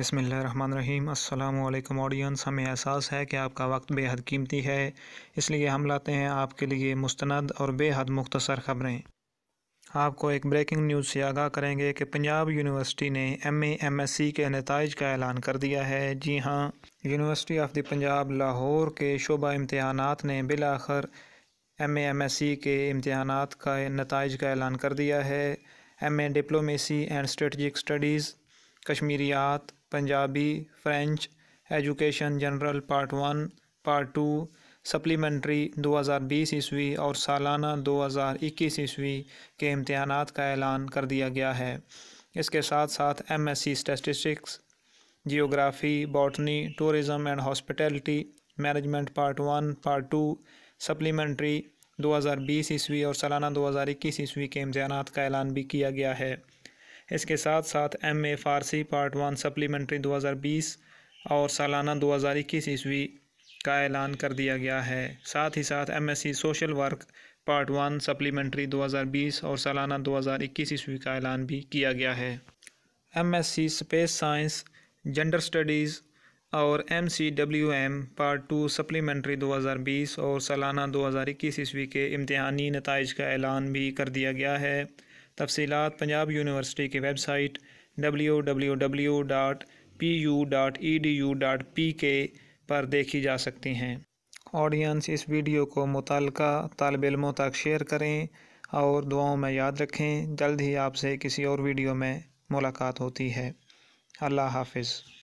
बसमीम् अल्लाम ऑडियंस हमें एहसास है कि आपका वक्त बेहद कीमती है इसलिए हम लाते हैं आपके लिए मुस्तनद और बेहद मुख्तसर ख़बरें आपको एक ब्रेकिंग न्यूज़ से आगाह करेंगे कि पंजाब यूनिवर्सिटी ने एम एम एस सी के नतज का ऐलान कर दिया है जी हाँ University of the Punjab Lahore के शोबा इम्तहान ने बिल आखिर एम एम एस सी के इम्तहान का नतज का ऐलान कर दिया है M A diplomacy and strategic studies Kashmiriyat Punjabi French education general part one part two supplementary 2020 ईस्वी और सालाना 2021 ईस्वी के इम्तहान का ऐलान कर दिया गया है इसके साथ साथ MSc statistics geography botany tourism and hospitality management part one part two supplementary 2020 ईस्वी और सालाना 2021 ईस्वी के इम्तहान का ऐलान भी किया गया है इसके साथ साथ M A Farsi part one supplementary 2020 और सालाना 2021 ईस्वी का ऐलान कर दिया गया है साथ ही साथ MSc social work part one supplementary 2020 और सालाना 2021 ईस्वी का ऐलान भी किया गया है MSc space science gender studies और M C W M part two supplementary 2020 और सालाना 2021 ईस्वी के इम्तहानी नतज का ऐलान भी कर दिया गया है तफसीत पंजाब यूनिवर्सिटी की website W W W dot P U dot E D U dot P K पर देखी जा सकती हैं ऑडियंस इस वीडियो को मुतल तालब इलमों तक शेयर करें और दुआओं में याद रखें जल्द ही आपसे किसी और वीडियो में मुलाकात होती है अल्लाह हाफिज़